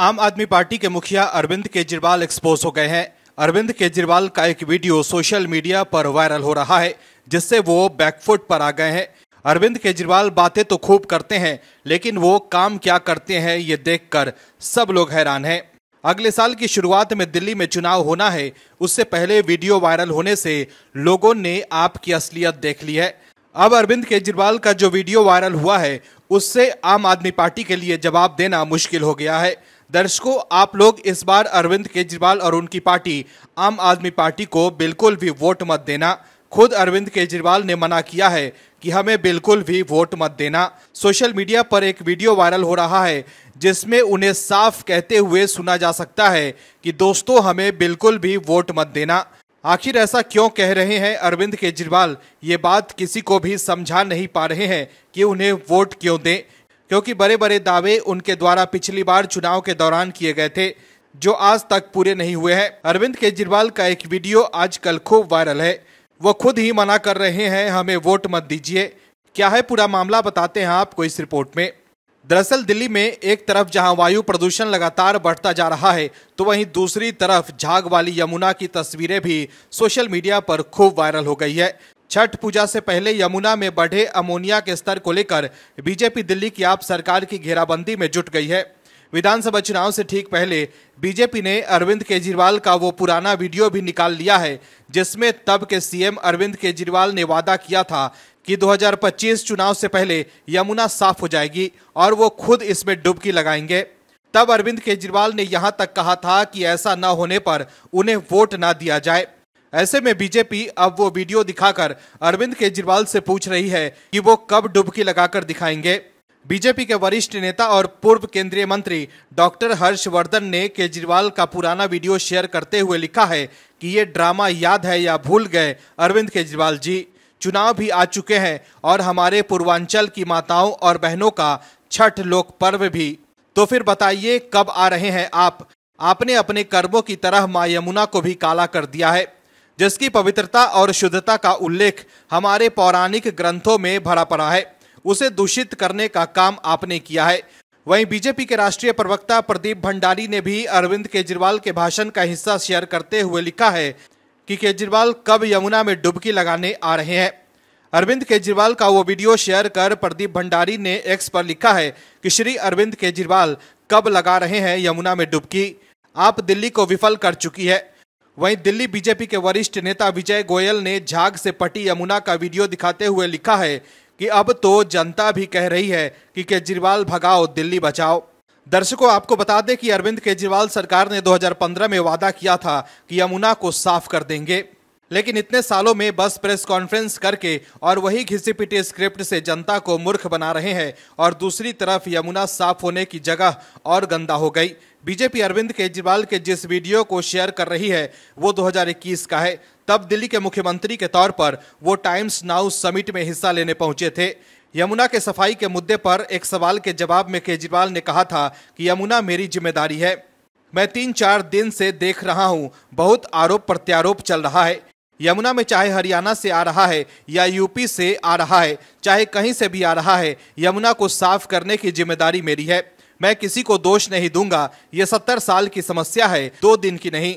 आम आदमी पार्टी के मुखिया अरविंद केजरीवाल एक्सपोज हो गए हैं अरविंद केजरीवाल का एक वीडियो सोशल मीडिया पर वायरल हो रहा है जिससे वो बैकफुट पर आ गए हैं अरविंद केजरीवाल बातें तो खूब करते हैं लेकिन वो काम क्या करते हैं ये देखकर सब लोग हैरान हैं अगले साल की शुरुआत में दिल्ली में चुनाव होना है उससे पहले वीडियो वायरल होने से लोगों ने आपकी असलियत देख ली है अब अरविंद केजरीवाल का जो वीडियो वायरल हुआ है उससे आम आदमी पार्टी के लिए जवाब देना मुश्किल हो गया है दर्शकों आप लोग इस बार अरविंद केजरीवाल और उनकी पार्टी आम आदमी पार्टी को बिल्कुल भी वोट मत देना खुद अरविंद केजरीवाल ने मना किया है कि हमें बिल्कुल भी वोट मत देना सोशल मीडिया पर एक वीडियो वायरल हो रहा है जिसमें उन्हें साफ कहते हुए सुना जा सकता है कि दोस्तों हमें बिल्कुल भी वोट मत देना आखिर ऐसा क्यों कह रहे हैं अरविंद केजरीवाल ये बात किसी को भी समझा नहीं पा रहे हैं कि उन्हें वोट क्यों दें क्योंकि बड़े बड़े दावे उनके द्वारा पिछली बार चुनाव के दौरान किए गए थे जो आज तक पूरे नहीं हुए हैं अरविंद केजरीवाल का एक वीडियो आजकल खूब वायरल है वो खुद ही मना कर रहे हैं हमें वोट मत दीजिए क्या है पूरा मामला बताते हैं आपको इस रिपोर्ट में दरअसल दिल्ली में एक तरफ जहां वायु प्रदूषण लगातार बढ़ता जा रहा है तो वहीं दूसरी तरफ झाग वाली यमुना की तस्वीरें भी सोशल मीडिया पर खूब वायरल हो गई है छठ पूजा से पहले यमुना में बढ़े अमोनिया के स्तर को लेकर बीजेपी दिल्ली की आप सरकार की घेराबंदी में जुट गई है विधानसभा चुनाव से ठीक पहले बीजेपी ने अरविंद केजरीवाल का वो पुराना वीडियो भी निकाल लिया है जिसमें तब के सीएम अरविंद केजरीवाल ने वादा किया था कि 2025 चुनाव से पहले यमुना साफ हो जाएगी और वो खुद इसमें डुबकी लगाएंगे तब अरविंद केजरीवाल ने यहाँ तक कहा था कि ऐसा न होने पर उन्हें वोट ना दिया जाए ऐसे में बीजेपी अब वो वीडियो दिखाकर अरविंद केजरीवाल से पूछ रही है कि वो कब डुबकी लगाकर दिखाएंगे बीजेपी के वरिष्ठ नेता और पूर्व केंद्रीय मंत्री डॉक्टर हर्षवर्धन ने केजरीवाल का पुराना वीडियो शेयर करते हुए लिखा है कि ये ड्रामा याद है या भूल गए अरविंद केजरीवाल जी चुनाव भी आ चुके हैं और हमारे पूर्वांचल की माताओं और बहनों का छठ लोक पर्व भी तो फिर बताइए कब आ रहे हैं आप आपने अपने कर्मों की तरह माँ यमुना को भी काला कर दिया है जिसकी पवित्रता और शुद्धता का उल्लेख हमारे पौराणिक ग्रंथों में भरा पड़ा है उसे दूषित करने का काम आपने किया है वहीं बीजेपी के राष्ट्रीय प्रवक्ता प्रदीप भंडारी ने भी अरविंद केजरीवाल के भाषण का हिस्सा शेयर करते हुए लिखा है कि केजरीवाल कब यमुना में डुबकी लगाने आ रहे हैं अरविंद केजरीवाल का वो वीडियो शेयर कर प्रदीप भंडारी ने एक्स पर लिखा है कि श्री अरविंद केजरीवाल कब लगा रहे हैं यमुना में डुबकी आप दिल्ली को विफल कर चुकी है वहीं दिल्ली बीजेपी के वरिष्ठ नेता विजय गोयल ने झाग से पटी यमुना का वीडियो दिखाते हुए लिखा है कि अब तो जनता भी कह रही है कि केजरीवाल भगाओ दिल्ली बचाओ दर्शकों आपको बता दें कि अरविंद केजरीवाल सरकार ने 2015 में वादा किया था कि यमुना को साफ कर देंगे लेकिन इतने सालों में बस प्रेस कॉन्फ्रेंस करके और वही घिसी पिटी स्क्रिप्ट से जनता को मूर्ख बना रहे हैं और दूसरी तरफ यमुना साफ होने की जगह और गंदा हो गई बीजेपी अरविंद केजरीवाल के जिस वीडियो को शेयर कर रही है वो 2021 का है तब दिल्ली के मुख्यमंत्री के तौर पर वो टाइम्स नाउ समिट में हिस्सा लेने पहुंचे थे यमुना के सफाई के मुद्दे पर एक सवाल के जवाब में केजरीवाल ने कहा था कि यमुना मेरी जिम्मेदारी है मैं तीन चार दिन से देख रहा हूं बहुत आरोप प्रत्यारोप चल रहा है यमुना में चाहे हरियाणा से आ रहा है या यूपी से आ रहा है चाहे कहीं से भी आ रहा है यमुना को साफ करने की जिम्मेदारी मेरी है मैं किसी को दोष नहीं दूंगा ये सत्तर साल की समस्या है दो दिन की नहीं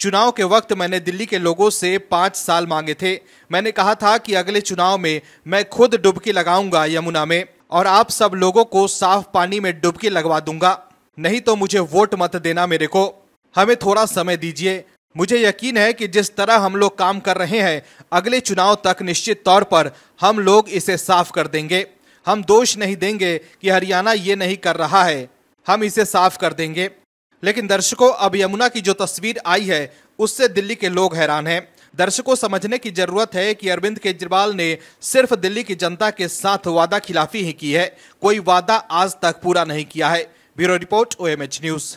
चुनाव के वक्त मैंने दिल्ली के लोगों से पाँच साल मांगे थे मैंने कहा था कि अगले चुनाव में मैं खुद डुबकी लगाऊंगा यमुना में और आप सब लोगों को साफ पानी में डुबकी लगवा दूंगा नहीं तो मुझे वोट मत देना मेरे को हमें थोड़ा समय दीजिए मुझे यकीन है कि जिस तरह हम लोग काम कर रहे हैं अगले चुनाव तक निश्चित तौर पर हम लोग इसे साफ कर देंगे हम दोष नहीं देंगे कि हरियाणा ये नहीं कर रहा है हम इसे साफ कर देंगे लेकिन दर्शकों अब यमुना की जो तस्वीर आई है उससे दिल्ली के लोग हैरान हैं दर्शकों समझने की जरूरत है कि अरविंद केजरीवाल ने सिर्फ दिल्ली की जनता के साथ वादा खिलाफी ही की है कोई वादा आज तक पूरा नहीं किया है ब्यूरो रिपोर्ट ओ न्यूज़